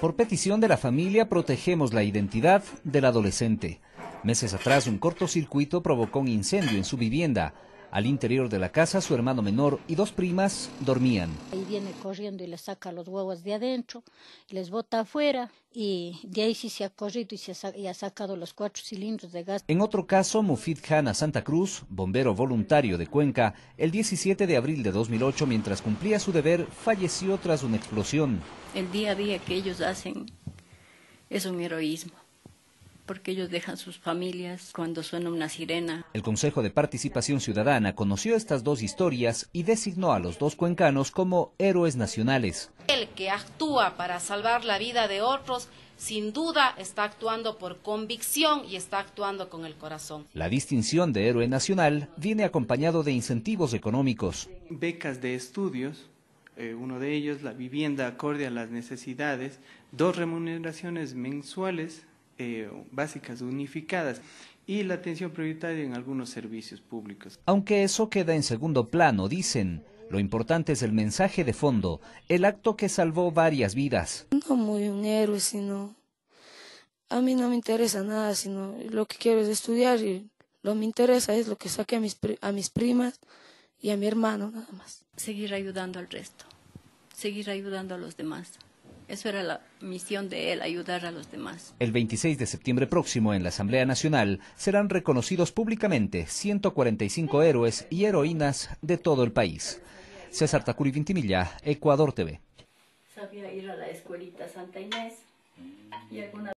Por petición de la familia, protegemos la identidad del adolescente. Meses atrás, un cortocircuito provocó un incendio en su vivienda. Al interior de la casa, su hermano menor y dos primas dormían viene corriendo y le saca los huevos de adentro, les bota afuera y de ahí sí se ha corrido y, se ha, ha sacado los cuatro cilindros de gas. En otro caso, Mufid Hanna Santa Cruz, bombero voluntario de Cuenca, el 17 de abril de 2008, mientras cumplía su deber, falleció tras una explosión. El día a día que ellos hacen es un heroísmo porque ellos dejan sus familias cuando suena una sirena. El Consejo de Participación Ciudadana conoció estas dos historias y designó a los dos cuencanos como héroes nacionales. El que actúa para salvar la vida de otros sin duda está actuando por convicción y está actuando con el corazón. La distinción de héroe nacional viene acompañado de incentivos económicos. Becas de estudios, eh, uno de ellos la vivienda acorde a las necesidades, dos remuneraciones mensuales eh, básicas unificadas y la atención prioritaria en algunos servicios públicos. Aunque eso queda en segundo plano, dicen. Lo importante es el mensaje de fondo, el acto que salvó varias vidas. No muy un héroe, sino... A mí no me interesa nada, sino lo que quiero es estudiar y lo que me interesa es lo que saque a mis, a mis primas y a mi hermano nada más. Seguir ayudando al resto, seguir ayudando a los demás. Eso era la misión de él, ayudar a los demás. El 26 de septiembre próximo en la Asamblea Nacional serán reconocidos públicamente 145 héroes y heroínas de todo el país. César Tacuri Vintimilla, Ecuador TV.